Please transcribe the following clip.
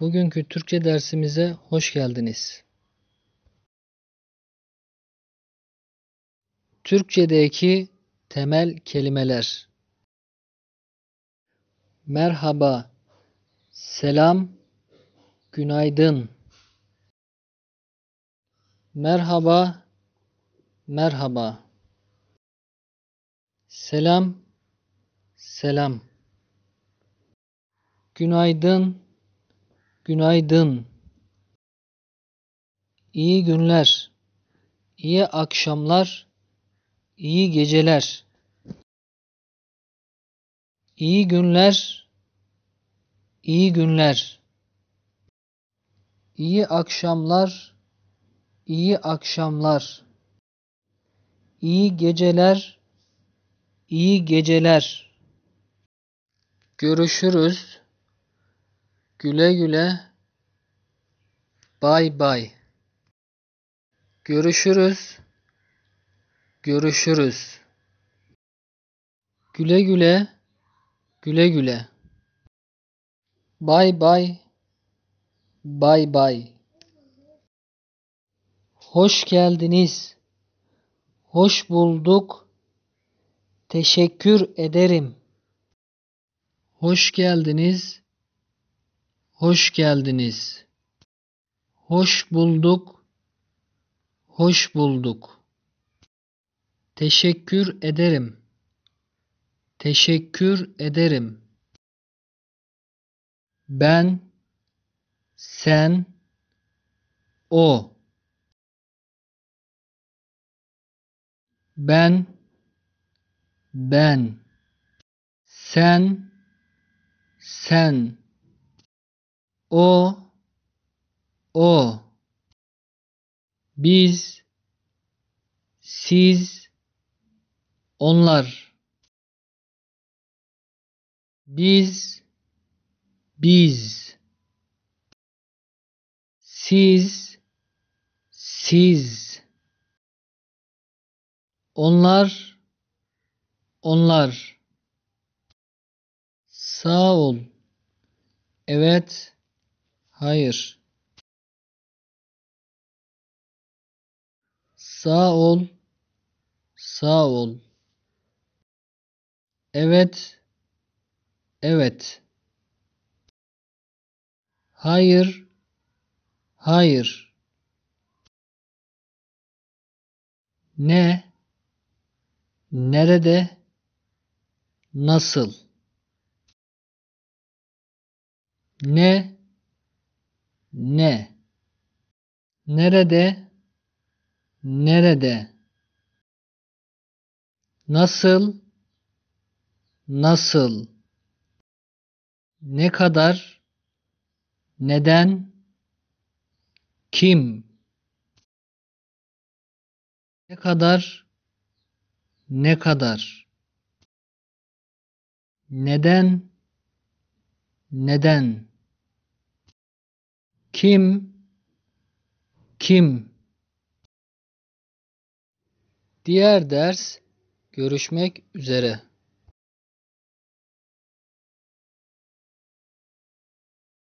Bugünkü Türkçe dersimize hoş geldiniz. Türkçedeki temel kelimeler Merhaba, selam, günaydın. Merhaba, merhaba. Selam, selam. Günaydın, günaydın, İyi günler, İyi akşamlar, İyi geceler, İyi günler, İyi günler, İyi akşamlar, İyi akşamlar, İyi geceler, İyi geceler, görüşürüz, Güle güle. Bay bay. Görüşürüz. Görüşürüz. Güle güle. Güle güle. Bay bay. Bay bay. Hoş geldiniz. Hoş bulduk. Teşekkür ederim. Hoş geldiniz. Hoş geldiniz. Hoş bulduk. Hoş bulduk. Teşekkür ederim. Teşekkür ederim. Ben sen o ben ben sen sen o o biz siz onlar biz biz siz siz onlar onlar sağ ol evet Hayır. Sağ ol. Sağ ol. Evet. Evet. Hayır. Hayır. Ne? Nerede? Nasıl? Ne? ne nerede nerede nasıl nasıl ne kadar neden kim ne kadar ne kadar neden neden kim? Kim? Diğer ders görüşmek üzere.